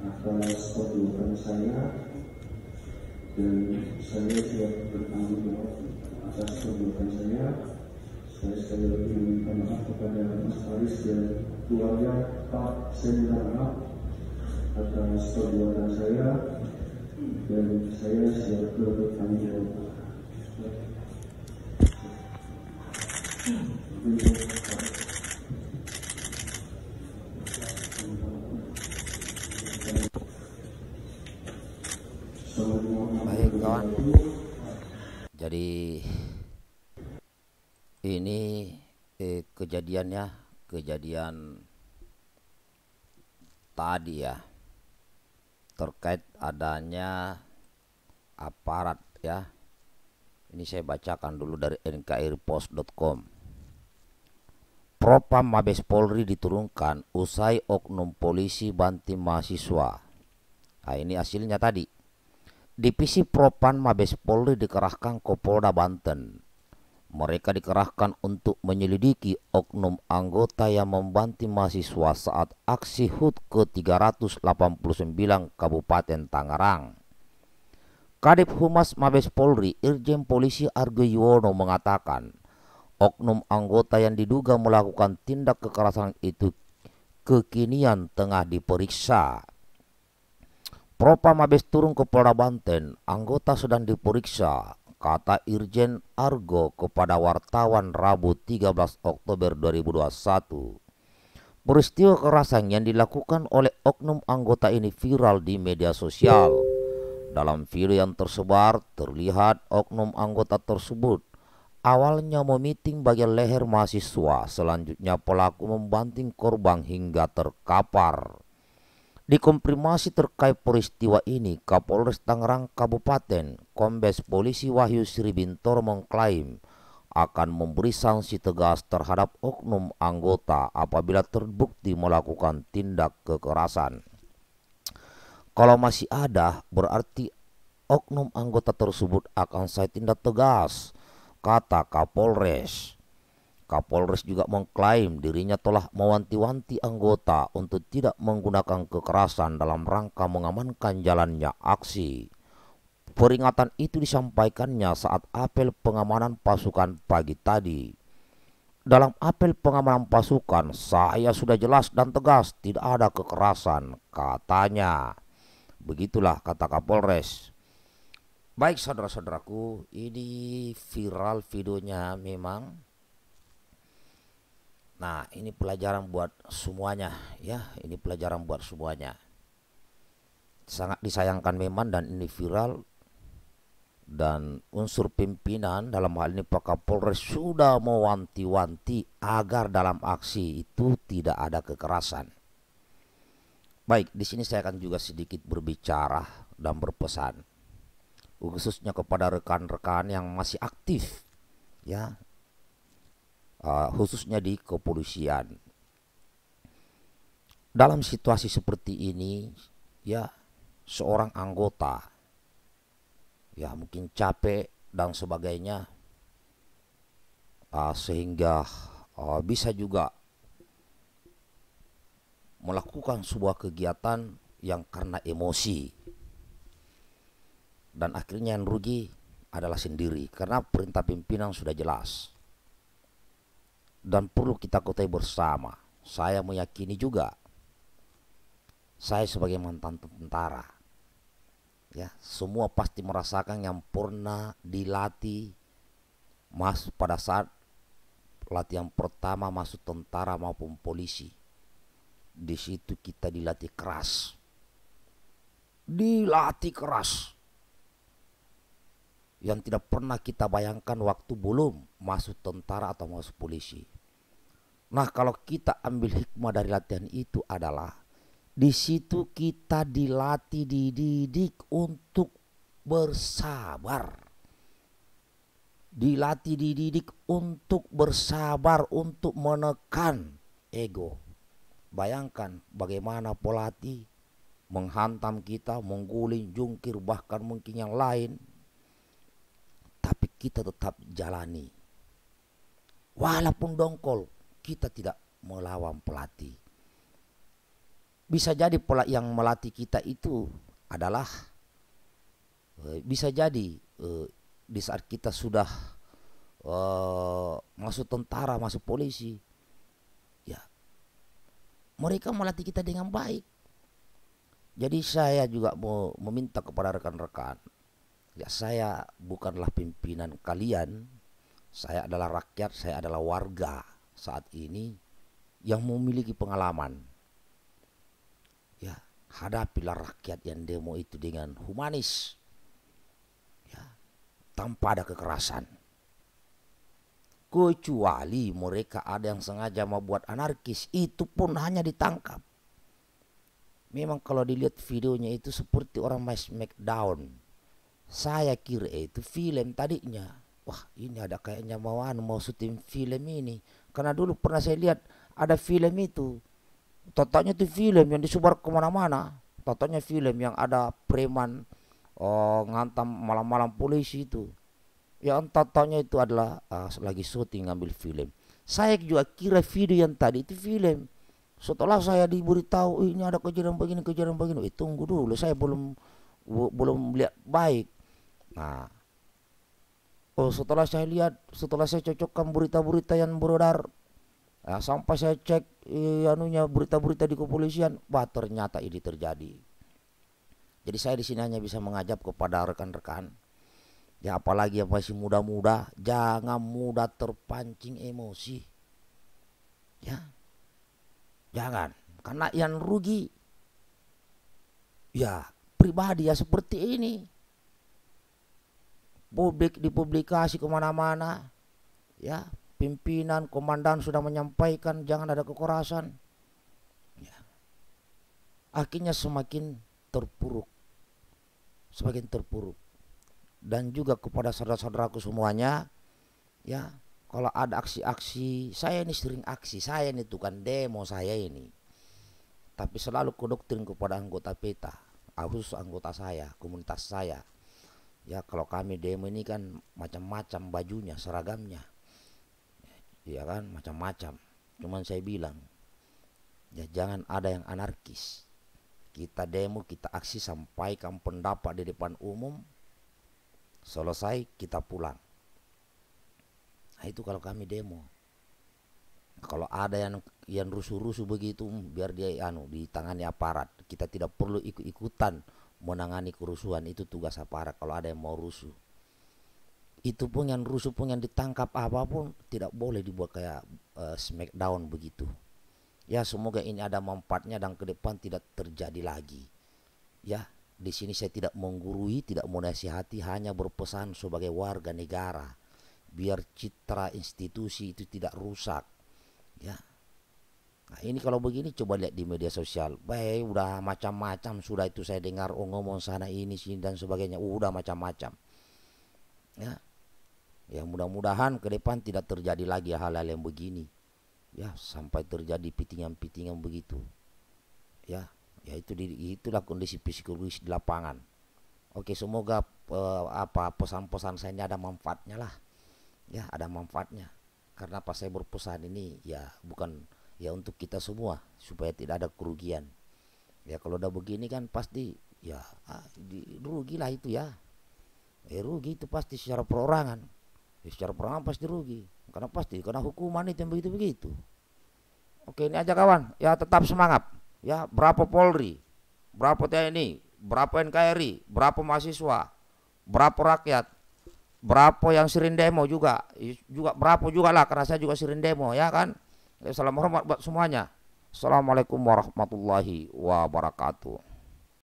Kan atas perbuatan saya dan saya siap bertanggung jawab atas perbuatan saya. Saya sekali lagi meminta maaf kepada Mas Faris dan keluarga Pak Sendara atas perbuatan saya dan saya siap bertanggung jawab Jadi ini eh, kejadiannya kejadian tadi ya terkait adanya aparat ya. Ini saya bacakan dulu dari nkrpost.com Propam Mabes Polri diturunkan usai oknum polisi banting mahasiswa. Nah ini hasilnya tadi. Divisi Propan Mabes Polri dikerahkan ke Polda Banten. Mereka dikerahkan untuk menyelidiki oknum anggota yang membanting mahasiswa saat aksi HUT ke-389 Kabupaten Tangerang. Kadip Humas Mabes Polri Irjen Polisi Argo Yuwono mengatakan, oknum anggota yang diduga melakukan tindak kekerasan itu kekinian tengah diperiksa. Propa Mabes turun ke Polda Banten, anggota sedang diperiksa, kata Irjen Argo kepada wartawan Rabu 13 Oktober 2021. Peristiwa kerasan yang dilakukan oleh oknum anggota ini viral di media sosial. Dalam video yang tersebar, terlihat oknum anggota tersebut awalnya memiting bagian leher mahasiswa, selanjutnya pelaku membanting korban hingga terkapar. Dikomprimasi terkait peristiwa ini, Kapolres Tangerang Kabupaten, Kombes Polisi Wahyu Sribintor mengklaim akan memberi sanksi tegas terhadap oknum anggota apabila terbukti melakukan tindak kekerasan. Kalau masih ada, berarti oknum anggota tersebut akan saya tindak tegas, kata Kapolres. Kapolres juga mengklaim dirinya telah mewanti-wanti anggota untuk tidak menggunakan kekerasan dalam rangka mengamankan jalannya aksi. Peringatan itu disampaikannya saat apel pengamanan pasukan pagi tadi. Dalam apel pengamanan pasukan, saya sudah jelas dan tegas tidak ada kekerasan, katanya. Begitulah kata Kapolres. Baik saudara-saudaraku, ini viral videonya memang Nah, ini pelajaran buat semuanya ya, ini pelajaran buat semuanya. Sangat disayangkan memang dan ini viral dan unsur pimpinan dalam hal ini Pak Kapolres sudah mewanti-wanti agar dalam aksi itu tidak ada kekerasan. Baik, di sini saya akan juga sedikit berbicara dan berpesan khususnya kepada rekan-rekan yang masih aktif ya uh, khususnya di kepolisian. Dalam situasi seperti ini, ya seorang anggota, ya mungkin capek dan sebagainya, uh, sehingga uh, bisa juga melakukan sebuah kegiatan yang karena emosi dan akhirnya yang rugi adalah sendiri karena perintah pimpinan sudah jelas dan perlu kita ketahui bersama. Saya meyakini juga saya sebagai mantan tentara ya semua pasti merasakan yang pernah dilatih mas pada saat latihan pertama masuk tentara maupun polisi di situ kita dilatih keras dilatih keras yang tidak pernah kita bayangkan waktu belum masuk tentara atau masuk polisi. Nah, kalau kita ambil hikmah dari latihan itu adalah di situ kita dilatih dididik untuk bersabar. Dilatih dididik untuk bersabar untuk menekan ego. Bayangkan bagaimana pelatih menghantam kita, mengguling, jungkir bahkan mungkin yang lain kita tetap jalani. Walaupun dongkol, kita tidak melawan pelatih. Bisa jadi pola yang melatih kita itu adalah eh, bisa jadi eh, di saat kita sudah eh, masuk tentara, masuk polisi, ya mereka melatih kita dengan baik. Jadi saya juga mau meminta kepada rekan-rekan ya saya bukanlah pimpinan kalian saya adalah rakyat saya adalah warga saat ini yang memiliki pengalaman ya hadapilah rakyat yang demo itu dengan humanis ya tanpa ada kekerasan kecuali mereka ada yang sengaja mau buat anarkis itu pun hanya ditangkap memang kalau dilihat videonya itu seperti orang main down saya kira itu film tadinya wah ini ada kayaknya mau anu mau syuting film ini karena dulu pernah saya lihat ada film itu totalnya itu film yang disubar kemana-mana totalnya film yang ada preman oh, ngantam malam-malam polisi itu yang totalnya itu adalah uh, lagi syuting ngambil film saya juga kira video yang tadi itu film setelah saya diberitahu ini ada kejadian begini kejadian begini eh, tunggu dulu saya belum belum lihat baik Nah, oh setelah saya lihat, setelah saya cocokkan berita-berita yang beredar, ya, sampai saya cek eh, anunya berita-berita di kepolisian, wah ternyata ini terjadi. Jadi saya di sini hanya bisa mengajak kepada rekan-rekan, ya apalagi yang masih muda-muda, jangan mudah terpancing emosi, ya, jangan, karena yang rugi, ya pribadi ya seperti ini publik dipublikasi kemana-mana ya pimpinan komandan sudah menyampaikan jangan ada kekerasan ya. akhirnya semakin terpuruk semakin terpuruk dan juga kepada saudara-saudaraku semuanya ya kalau ada aksi-aksi saya ini sering aksi saya ini tukang demo saya ini tapi selalu kedoktrin kepada anggota PETA khusus anggota saya komunitas saya ya kalau kami demo ini kan macam-macam bajunya seragamnya ya kan macam-macam cuman saya bilang ya jangan ada yang anarkis kita demo kita aksi sampaikan pendapat di depan umum selesai kita pulang nah, itu kalau kami demo kalau ada yang yang rusuh-rusuh begitu hmm, biar dia anu ditangani aparat kita tidak perlu ikut-ikutan menangani kerusuhan itu tugas aparat kalau ada yang mau rusuh itu pun yang rusuh pun yang ditangkap apapun tidak boleh dibuat kayak uh, smackdown begitu ya semoga ini ada manfaatnya dan ke depan tidak terjadi lagi ya di sini saya tidak menggurui tidak menasihati hanya berpesan sebagai warga negara biar citra institusi itu tidak rusak ya Nah, ini kalau begini coba lihat di media sosial. Baik, udah macam-macam sudah itu saya dengar oh, ngomong sana ini sini dan sebagainya. Uh, udah macam-macam. Ya. Ya mudah-mudahan ke depan tidak terjadi lagi hal-hal yang begini. Ya, sampai terjadi pitingan-pitingan begitu. Ya, ya itu di, itulah kondisi psikologis di lapangan. Oke, semoga eh, apa pesan-pesan saya ini ada manfaatnya lah. Ya, ada manfaatnya. Karena pas saya berpesan ini ya bukan ya untuk kita semua supaya tidak ada kerugian ya kalau udah begini kan pasti ya ah, rugi lah itu ya ya rugi itu pasti secara perorangan ya, secara perorangan pasti rugi karena pasti karena hukuman itu yang begitu begitu oke ini aja kawan ya tetap semangat ya berapa polri berapa TNI berapa NKRI berapa mahasiswa berapa rakyat berapa yang sering demo juga juga berapa juga lah karena saya juga sering demo ya kan Salam buat semuanya. Assalamualaikum warahmatullahi wabarakatuh.